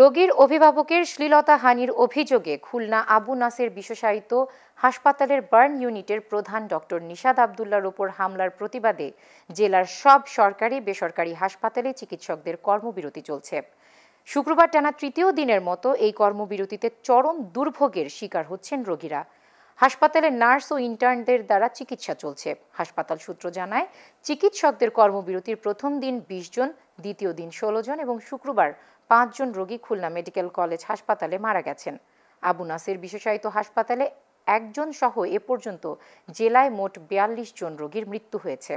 রোগীর অভিভাবকের শ্লীলতা হানির অভিযোগে খুলনা আবু নাসের বিশ্বসায়িত হাসপাতালের বার্ন ইউনিটের প্রধান ডক্টর নিশাদ আবদুল্লার ওপর হামলার প্রতিবাদে জেলার সব সরকারি বেসরকারি হাসপাতালে চিকিৎসকদের কর্মবিরতি চলছে শুক্রবার টানা তৃতীয় দিনের মতো এই কর্মবিরতিতে চরম দুর্ভোগের শিকার হচ্ছেন রোগীরা হাসপাতালে নার্স ও ইন্টার্নদের দ্বারা চিকিৎসা চলছে হাসপাতাল সূত্র জানায় চিকিৎসকদের কর্মবিরতির প্রথম দিন বিশ জন দ্বিতীয় দিন ষোলো জন এবং শুক্রবার পাঁচজন রোগী খুলনা মেডিকেল কলেজ হাসপাতালে মারা গেছেন আবু নাসির বিশেষায়িত হাসপাতালে একজন সহ এ পর্যন্ত জেলায় মোট বিয়াল্লিশ জন রোগীর মৃত্যু হয়েছে